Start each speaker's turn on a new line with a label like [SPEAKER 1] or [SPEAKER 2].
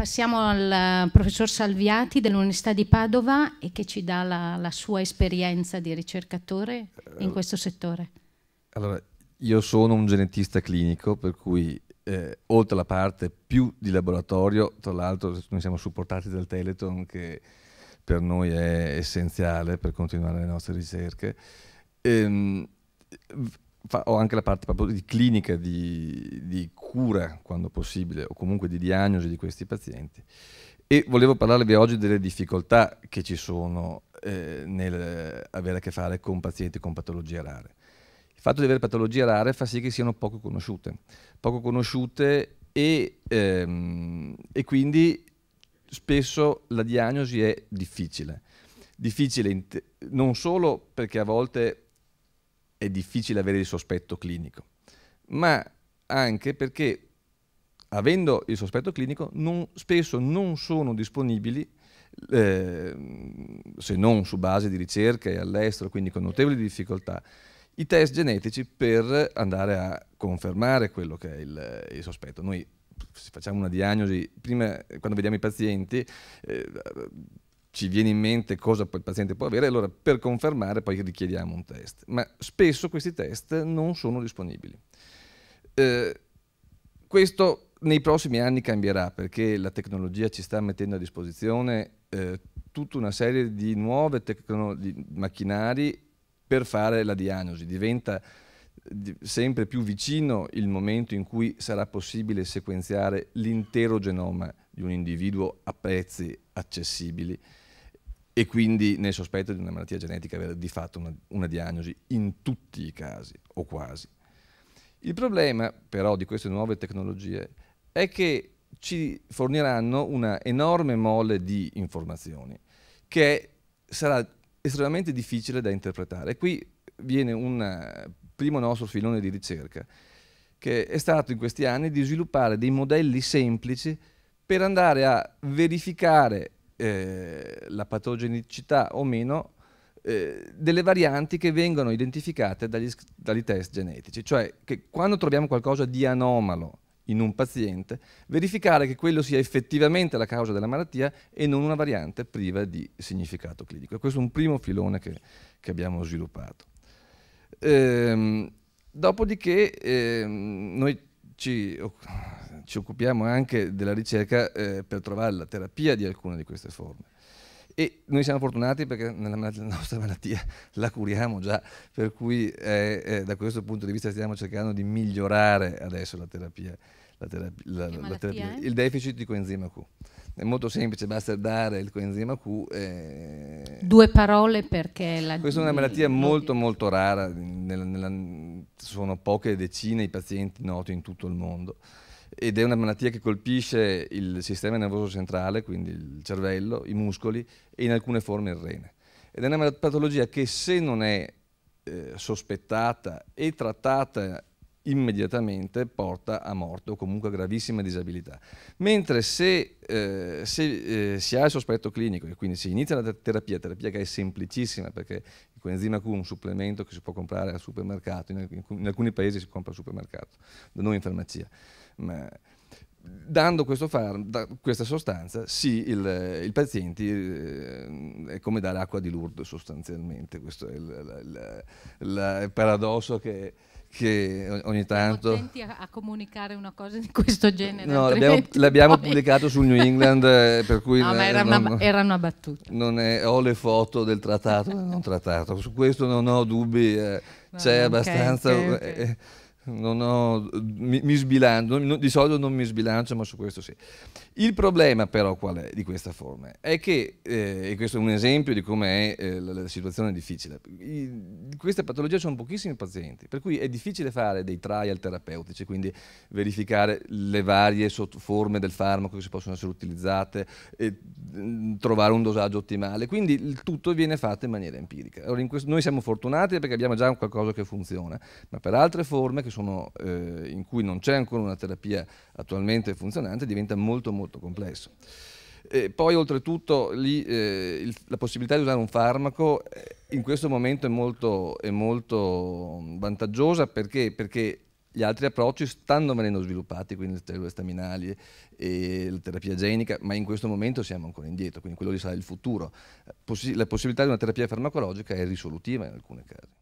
[SPEAKER 1] Passiamo al eh, professor Salviati dell'Università di Padova e che ci dà la, la sua esperienza di ricercatore in eh, questo settore. Allora, io sono un genetista clinico, per cui eh, oltre alla parte più di laboratorio, tra l'altro noi siamo supportati dal Teleton che per noi è essenziale per continuare le nostre ricerche, ehm, fa, ho anche la parte proprio di clinica, di, di cura quando possibile, o comunque di diagnosi di questi pazienti. E volevo parlarvi oggi delle difficoltà che ci sono eh, nel avere a che fare con pazienti con patologie rare. Il fatto di avere patologie rare fa sì che siano poco conosciute, poco conosciute e, ehm, e quindi spesso la diagnosi è difficile. Difficile non solo perché a volte è difficile avere il sospetto clinico, ma anche perché avendo il sospetto clinico non, spesso non sono disponibili eh, se non su base di ricerche all'estero, quindi con notevoli difficoltà, i test genetici per andare a confermare quello che è il, il sospetto. Noi facciamo una diagnosi, prima quando vediamo i pazienti, eh, ci viene in mente cosa il paziente può avere, allora per confermare poi richiediamo un test. Ma spesso questi test non sono disponibili. Eh, questo nei prossimi anni cambierà perché la tecnologia ci sta mettendo a disposizione eh, tutta una serie di nuovi macchinari per fare la diagnosi. Diventa sempre più vicino il momento in cui sarà possibile sequenziare l'intero genoma di un individuo a prezzi accessibili e quindi nel sospetto di una malattia genetica avere di fatto una, una diagnosi in tutti i casi o quasi. Il problema però di queste nuove tecnologie è che ci forniranno una enorme mole di informazioni che sarà estremamente difficile da interpretare. Qui viene un eh, primo nostro filone di ricerca che è stato in questi anni di sviluppare dei modelli semplici per andare a verificare eh, la patogenicità o meno eh, delle varianti che vengono identificate dagli, dagli test genetici, cioè che quando troviamo qualcosa di anomalo in un paziente, verificare che quello sia effettivamente la causa della malattia e non una variante priva di significato clinico. questo è un primo filone che, che abbiamo sviluppato. Ehm, dopodiché ehm, noi ci, ci occupiamo anche della ricerca eh, per trovare la terapia di alcune di queste forme. E noi siamo fortunati perché nella nostra malattia la curiamo già, per cui eh, eh, da questo punto di vista stiamo cercando di migliorare adesso la terapia. La terapia, la, la terapia il deficit di coenzima Q. È molto semplice, basta dare il coenzima Q. Eh. Due parole perché la... Questa è una malattia molto molto rara nella, nella sono poche decine i pazienti noti in tutto il mondo ed è una malattia che colpisce il sistema nervoso centrale, quindi il cervello, i muscoli e in alcune forme il rene. Ed è una patologia che se non è eh, sospettata e trattata immediatamente porta a morte o comunque a gravissima disabilità. Mentre se, eh, se eh, si ha il sospetto clinico e quindi si inizia la terapia, terapia che è semplicissima perché il coenzima Q è un supplemento che si può comprare al supermercato, in, alc in alcuni paesi si compra al supermercato, da noi in farmacia. Ma, dando farm, da questa sostanza, sì, il, il paziente eh, è come dare acqua di Lourdes sostanzialmente, questo è il, la, la, il paradosso che che ogni tanto... attenti a, a, comunicare una cosa di questo genere. No, l'abbiamo, poi... pubblicato sul New England, eh, per cui... No, ma eh, era, non, una, era una, battuta. È, ho le foto del trattato, eh, non trattato, su questo non ho dubbi, eh, no, c'è okay, abbastanza... Okay, okay. Eh, ho, mi, mi sbilancio, non, di solito non mi sbilancio, ma su questo sì. Il problema però qual è di questa forma? È che, eh, e questo è un esempio di come è eh, la, la, situazione difficile, di queste patologie sono pochissimi pazienti, per cui è difficile fare dei trial terapeutici, quindi verificare le varie forme del farmaco che si possono essere utilizzate, e, mm, trovare un dosaggio ottimale, quindi il tutto viene fatto in maniera empirica. Allora, in questo, noi siamo fortunati perché abbiamo già qualcosa che funziona, ma per altre forme che sono sono, eh, in cui non c'è ancora una terapia attualmente funzionante diventa molto molto complesso. E poi oltretutto lì, eh, il, la possibilità di usare un farmaco eh, in questo momento è molto, è molto vantaggiosa perché, perché gli altri approcci stanno venendo sviluppati, quindi le cellule staminali e la terapia genica, ma in questo momento siamo ancora indietro, quindi quello lì sarà il futuro. Eh, possi la possibilità di una terapia farmacologica è risolutiva in alcuni casi.